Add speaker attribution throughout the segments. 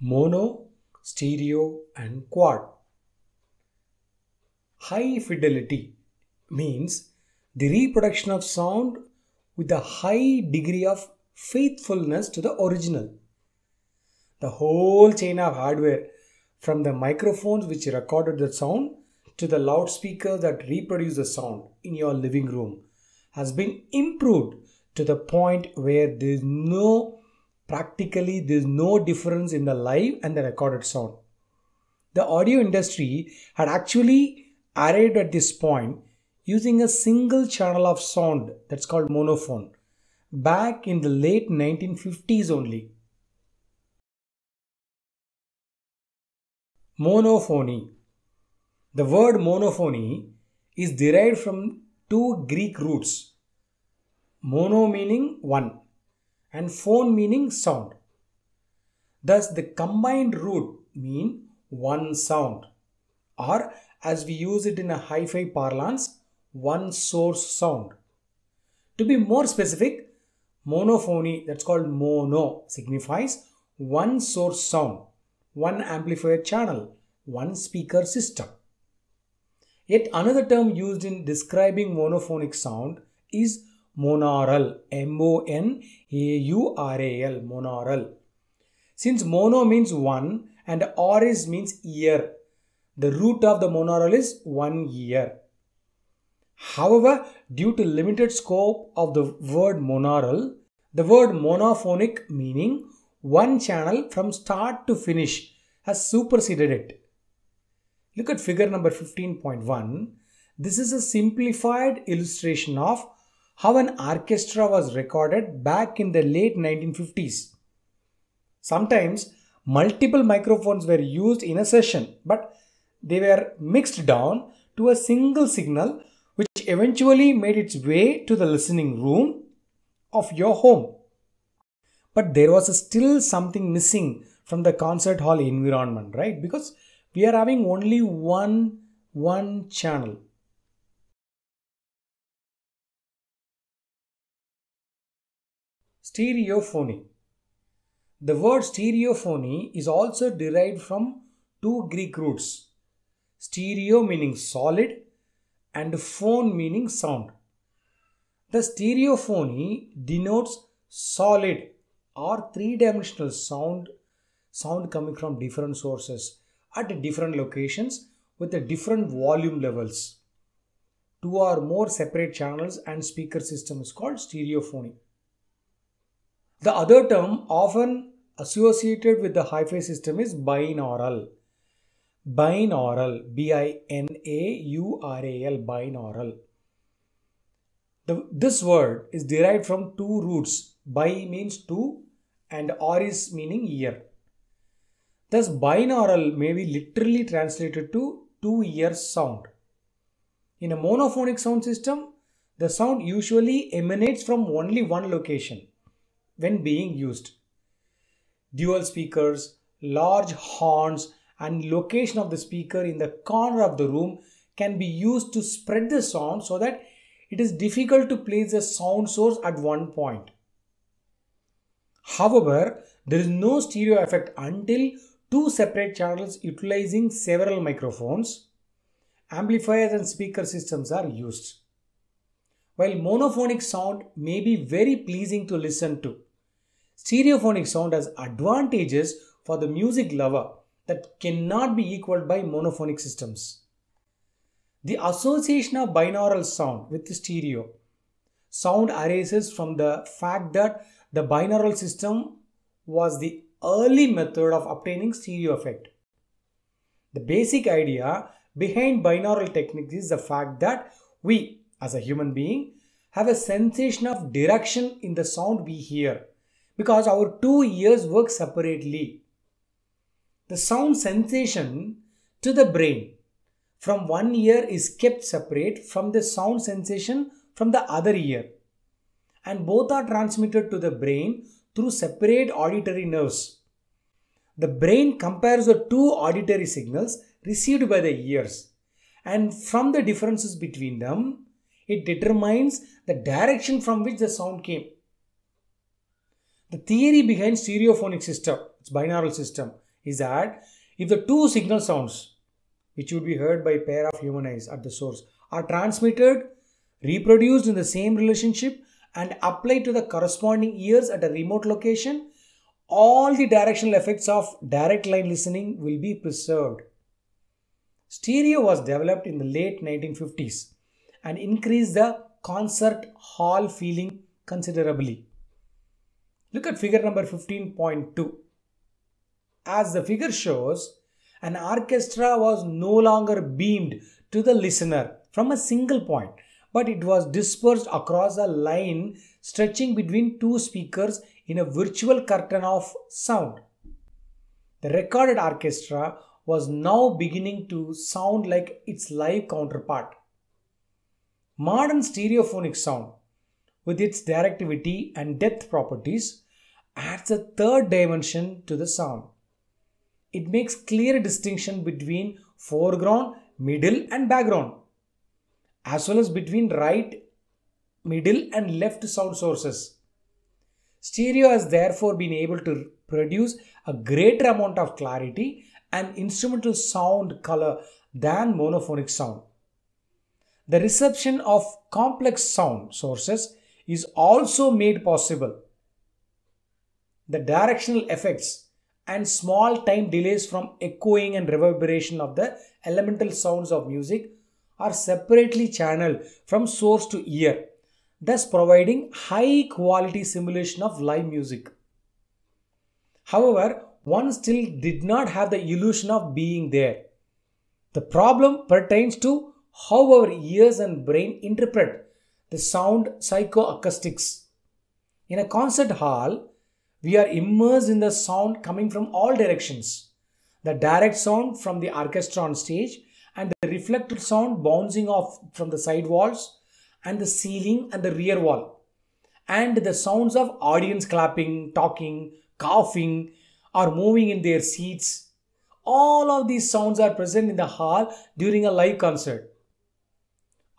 Speaker 1: mono, stereo, and quad. High fidelity means the reproduction of sound with a high degree of faithfulness to the original. The whole chain of hardware from the microphones which recorded the sound to the loudspeaker that reproduce the sound in your living room has been improved to the point where there is no practically there's no difference in the live and the recorded sound. The audio industry had actually arrived at this point using a single channel of sound that's called monophone back in the late 1950s only. Monophony. The word monophony is derived from two Greek roots. Mono meaning one and phone meaning sound. Thus, the combined root mean one sound or as we use it in a hi-fi parlance, one source sound. To be more specific, monophony that's called mono signifies one source sound, one amplifier channel, one speaker system. Yet another term used in describing monophonic sound is monaural m-o-n-a-u-r-a-l monaural since mono means one and auris means ear the root of the monaural is one ear however due to limited scope of the word monaural the word monophonic meaning one channel from start to finish has superseded it look at figure number 15.1 this is a simplified illustration of how an orchestra was recorded back in the late 1950s. Sometimes multiple microphones were used in a session, but they were mixed down to a single signal which eventually made its way to the listening room of your home. But there was still something missing from the concert hall environment, right? Because we are having only one one channel Stereophony. The word stereophony is also derived from two Greek roots stereo meaning solid and phone meaning sound. The stereophony denotes solid or three dimensional sound, sound coming from different sources at different locations with different volume levels. Two or more separate channels and speaker system is called stereophony. The other term often associated with the hyphae system is binaural. Binaural, B-I-N-A-U-R-A-L, binaural. The, this word is derived from two roots. Bi means two and or is meaning ear. Thus, binaural may be literally translated to two-ear sound. In a monophonic sound system, the sound usually emanates from only one location when being used. Dual speakers, large horns, and location of the speaker in the corner of the room can be used to spread the sound so that it is difficult to place a sound source at one point. However, there is no stereo effect until two separate channels utilizing several microphones, amplifiers and speaker systems are used. While monophonic sound may be very pleasing to listen to, Stereophonic sound has advantages for the music lover that cannot be equaled by monophonic systems. The association of binaural sound with stereo sound arises from the fact that the binaural system was the early method of obtaining stereo effect. The basic idea behind binaural techniques is the fact that we, as a human being, have a sensation of direction in the sound we hear because our two ears work separately. The sound sensation to the brain from one ear is kept separate from the sound sensation from the other ear, and both are transmitted to the brain through separate auditory nerves. The brain compares the two auditory signals received by the ears, and from the differences between them, it determines the direction from which the sound came. The theory behind stereophonic system, its binaural system, is that if the two signal sounds, which would be heard by a pair of human eyes at the source, are transmitted, reproduced in the same relationship, and applied to the corresponding ears at a remote location, all the directional effects of direct line listening will be preserved. Stereo was developed in the late 1950s and increased the concert hall feeling considerably. Look at figure number 15.2. As the figure shows, an orchestra was no longer beamed to the listener from a single point, but it was dispersed across a line stretching between two speakers in a virtual curtain of sound. The recorded orchestra was now beginning to sound like its live counterpart. Modern stereophonic sound, with its directivity and depth properties, adds a third dimension to the sound. It makes clear distinction between foreground, middle and background as well as between right, middle and left sound sources. Stereo has therefore been able to produce a greater amount of clarity and instrumental sound color than monophonic sound. The reception of complex sound sources is also made possible the directional effects and small time delays from echoing and reverberation of the elemental sounds of music are separately channeled from source to ear, thus providing high quality simulation of live music. However, one still did not have the illusion of being there. The problem pertains to how our ears and brain interpret the sound psychoacoustics. In a concert hall, we are immersed in the sound coming from all directions. The direct sound from the orchestra on stage and the reflected sound bouncing off from the side walls and the ceiling and the rear wall. And the sounds of audience clapping, talking, coughing or moving in their seats. All of these sounds are present in the hall during a live concert.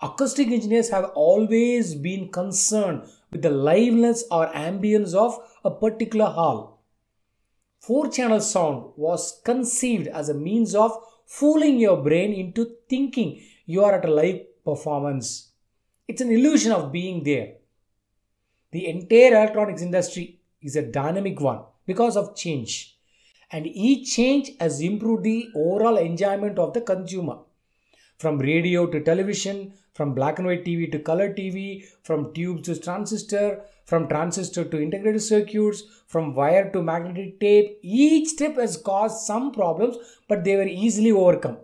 Speaker 1: Acoustic engineers have always been concerned with the liveliness or ambience of a particular hall. Four channel sound was conceived as a means of fooling your brain into thinking you are at a live performance. It's an illusion of being there. The entire electronics industry is a dynamic one because of change, and each change has improved the overall enjoyment of the consumer from radio to television, from black and white TV to color TV, from tubes to transistor, from transistor to integrated circuits, from wire to magnetic tape. Each step has caused some problems, but they were easily overcome.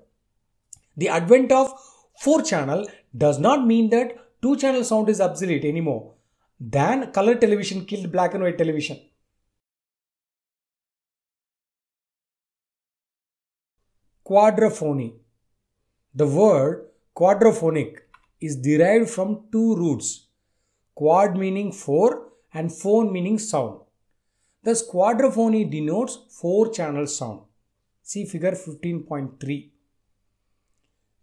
Speaker 1: The advent of 4 channel does not mean that 2 channel sound is obsolete anymore. Than color television killed black and white television. Quadraphony the word quadraphonic is derived from two roots quad meaning four and phone meaning sound. Thus, quadraphony denotes four channel sound. See figure 15.3.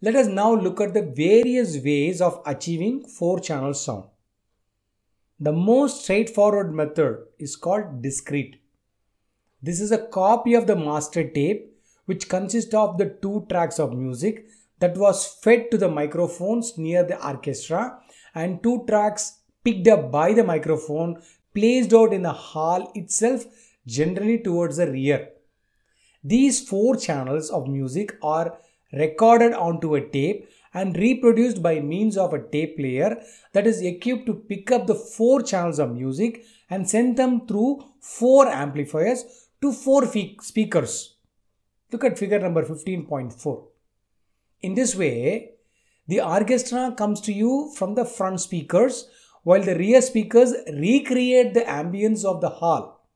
Speaker 1: Let us now look at the various ways of achieving four channel sound. The most straightforward method is called discrete. This is a copy of the master tape which consists of the two tracks of music that was fed to the microphones near the orchestra and two tracks picked up by the microphone placed out in the hall itself generally towards the rear. These four channels of music are recorded onto a tape and reproduced by means of a tape player that is equipped to pick up the four channels of music and send them through four amplifiers to four speakers. Look at figure number 15.4. In this way, the orchestra comes to you from the front speakers while the rear speakers recreate the ambience of the hall.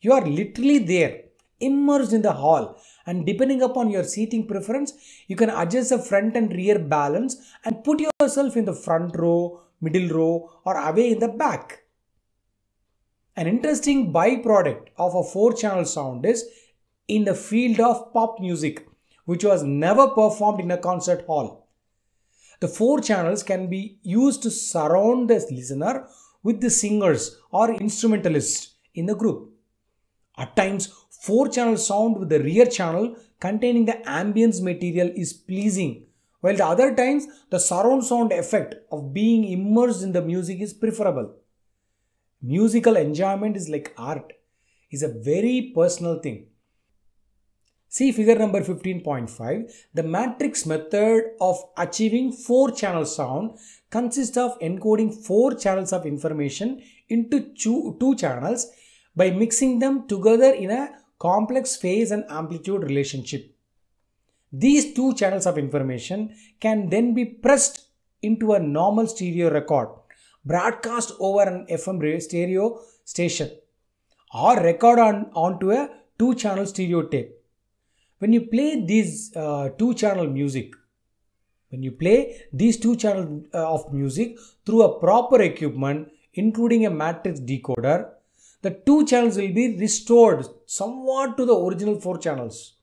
Speaker 1: You are literally there, immersed in the hall, and depending upon your seating preference, you can adjust the front and rear balance and put yourself in the front row, middle row, or away in the back. An interesting byproduct of a four channel sound is in the field of pop music, which was never performed in a concert hall. The four channels can be used to surround the listener with the singers or instrumentalists in the group. At times, four channel sound with the rear channel containing the ambience material is pleasing, while the other times, the surround sound effect of being immersed in the music is preferable. Musical enjoyment is like art, is a very personal thing. See figure number 15.5. The matrix method of achieving 4 channel sound consists of encoding 4 channels of information into two, channels by mixing them together in a complex phase and amplitude relationship. These two channels of information can then be pressed into a normal stereo record, broadcast over an FM stereo station or record on, onto a two channel stereo tape. When you play these uh, two channel music, when you play these two channel uh, of music through a proper equipment, including a matrix decoder, the two channels will be restored somewhat to the original four channels.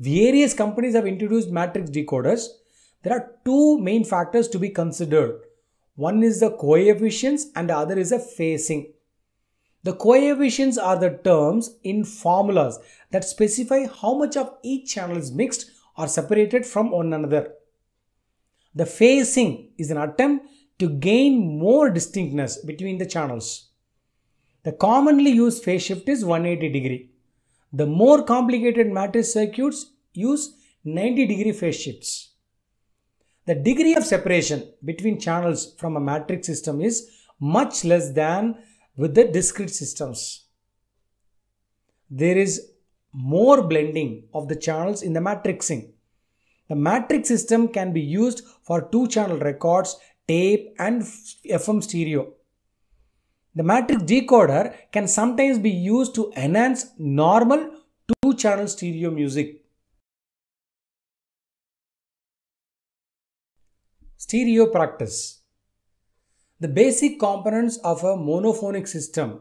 Speaker 1: Various companies have introduced matrix decoders. There are two main factors to be considered. One is the coefficients and the other is the phasing. The coefficients are the terms in formulas that specify how much of each channel is mixed or separated from one another. The phasing is an attempt to gain more distinctness between the channels. The commonly used phase shift is 180 degree. The more complicated matrix circuits use 90 degree phase shifts. The degree of separation between channels from a matrix system is much less than with the discrete systems, there is more blending of the channels in the matrixing. The matrix system can be used for two channel records, tape and FM stereo. The matrix decoder can sometimes be used to enhance normal two channel stereo music. Stereo practice. The basic components of a monophonic system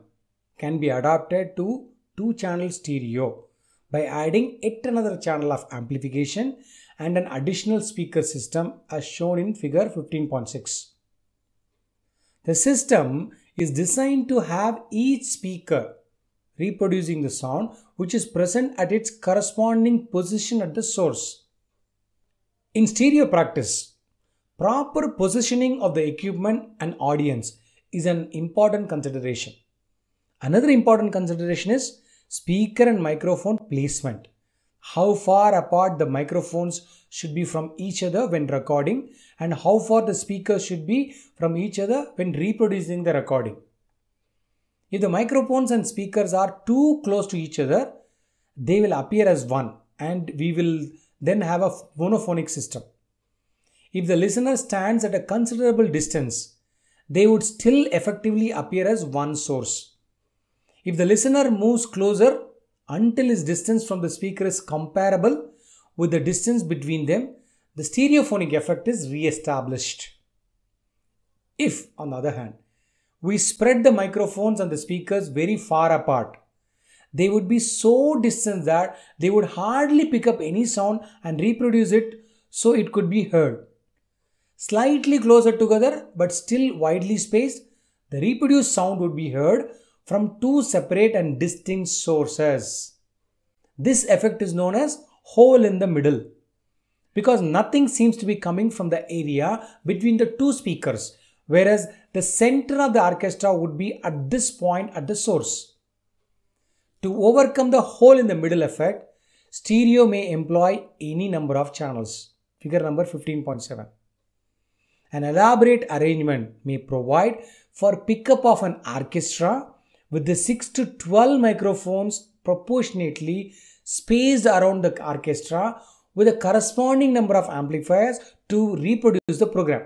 Speaker 1: can be adapted to two-channel stereo by adding yet another channel of amplification and an additional speaker system as shown in figure 15.6. The system is designed to have each speaker reproducing the sound which is present at its corresponding position at the source. In stereo practice, Proper positioning of the equipment and audience is an important consideration. Another important consideration is speaker and microphone placement. How far apart the microphones should be from each other when recording and how far the speaker should be from each other when reproducing the recording. If the microphones and speakers are too close to each other, they will appear as one and we will then have a monophonic system if the listener stands at a considerable distance, they would still effectively appear as one source. If the listener moves closer until his distance from the speaker is comparable with the distance between them, the stereophonic effect is re-established. If, on the other hand, we spread the microphones and the speakers very far apart, they would be so distant that they would hardly pick up any sound and reproduce it so it could be heard slightly closer together but still widely spaced, the reproduced sound would be heard from two separate and distinct sources. This effect is known as hole in the middle because nothing seems to be coming from the area between the two speakers whereas the center of the orchestra would be at this point at the source. To overcome the hole in the middle effect, stereo may employ any number of channels. Figure number 15.7. An elaborate arrangement may provide for pickup of an orchestra with the 6 to 12 microphones proportionately spaced around the orchestra with a corresponding number of amplifiers to reproduce the program.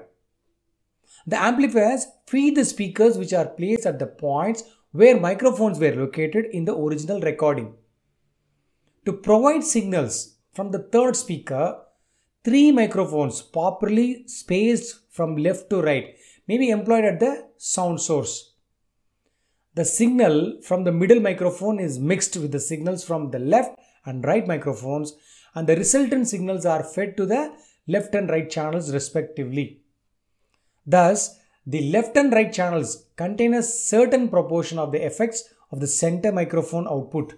Speaker 1: The amplifiers feed the speakers which are placed at the points where microphones were located in the original recording. To provide signals from the third speaker, three microphones properly spaced from left to right may be employed at the sound source. The signal from the middle microphone is mixed with the signals from the left and right microphones and the resultant signals are fed to the left and right channels respectively. Thus, the left and right channels contain a certain proportion of the effects of the center microphone output.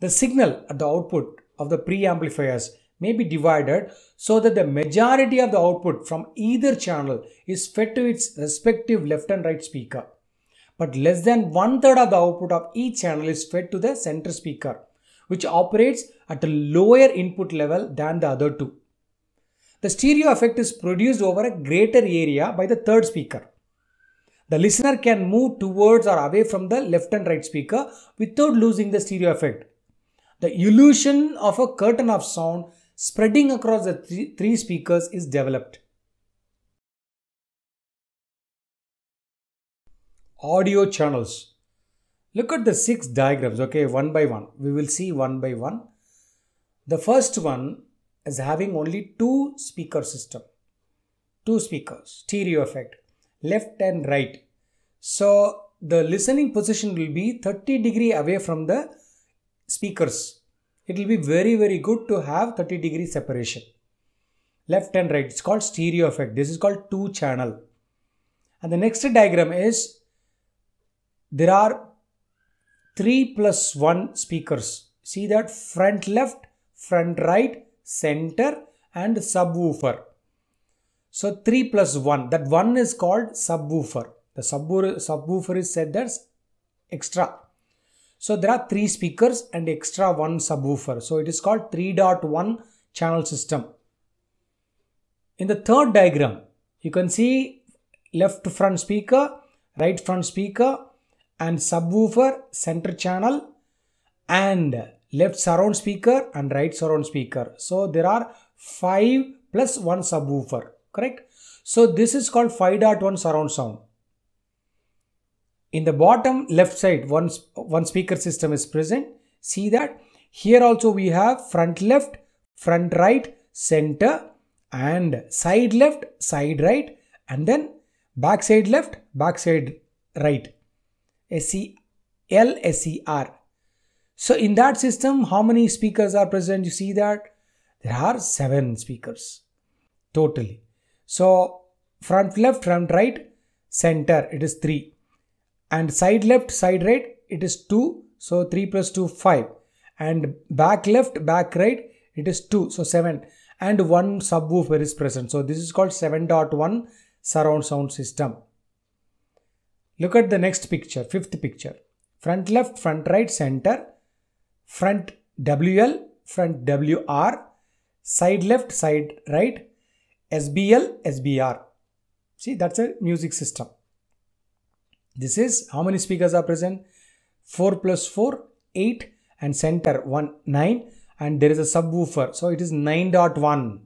Speaker 1: The signal at the output of the preamplifiers may be divided so that the majority of the output from either channel is fed to its respective left and right speaker. But less than one third of the output of each channel is fed to the center speaker, which operates at a lower input level than the other two. The stereo effect is produced over a greater area by the third speaker. The listener can move towards or away from the left and right speaker without losing the stereo effect. The illusion of a curtain of sound spreading across the th three speakers is developed. Audio channels. Look at the six diagrams, okay, one by one. We will see one by one. The first one is having only two speaker system. Two speakers, stereo effect, left and right. So the listening position will be 30 degree away from the speakers it will be very very good to have 30 degree separation left and right it's called stereo effect this is called two channel and the next diagram is there are 3 plus 1 speakers see that front left front right center and subwoofer so 3 plus 1 that one is called subwoofer the subwoofer is said there's extra so there are three speakers and extra one subwoofer. So it is called 3.1 channel system. In the third diagram, you can see left front speaker, right front speaker and subwoofer, center channel and left surround speaker and right surround speaker. So there are 5 plus 1 subwoofer, correct? So this is called 5.1 surround sound. In the bottom left side, one, one speaker system is present. See that here also we have front left, front right, center and side left, side right and then back side left, back side right. SEL, So in that system, how many speakers are present? You see that there are seven speakers totally. So front left, front right, center, it is three and side left, side right, it is 2. So 3 plus 2, 5. And back left, back right, it is 2. So 7. And one subwoofer is present. So this is called 7.1 surround sound system. Look at the next picture, fifth picture. Front left, front right, center, front WL, front WR, side left, side right, SBL, SBR. See, that's a music system. This is how many speakers are present? 4 plus 4, 8 and center 1, 9 and there is a subwoofer. So it is 9.1.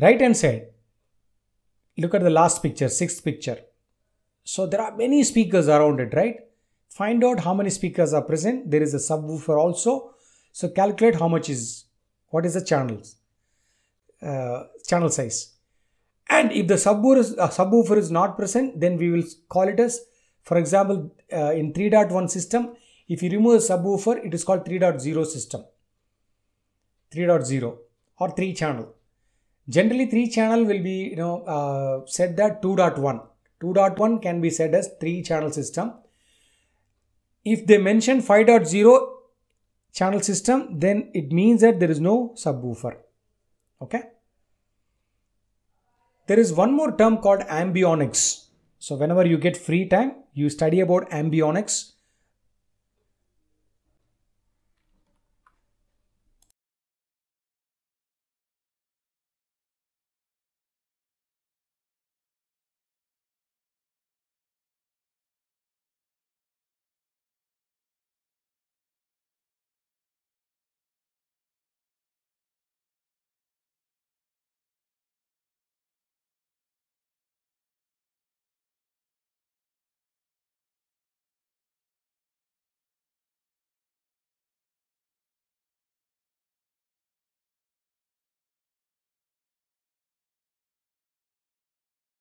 Speaker 1: Right hand side. Look at the last picture, sixth picture. So there are many speakers around it, right? Find out how many speakers are present. There is a subwoofer also. So calculate how much is, what is the channels, uh, channel size. And if the subwoofer is, uh, subwoofer is not present, then we will call it as, for example, uh, in 3.1 system, if you remove the subwoofer, it is called 3.0 system, 3.0 or 3 channel. Generally, 3 channel will be, you know, uh, said that 2.1. 2.1 can be said as 3 channel system. If they mention 5.0 channel system, then it means that there is no subwoofer. Okay. There is one more term called ambionics. So whenever you get free time, you study about ambionics.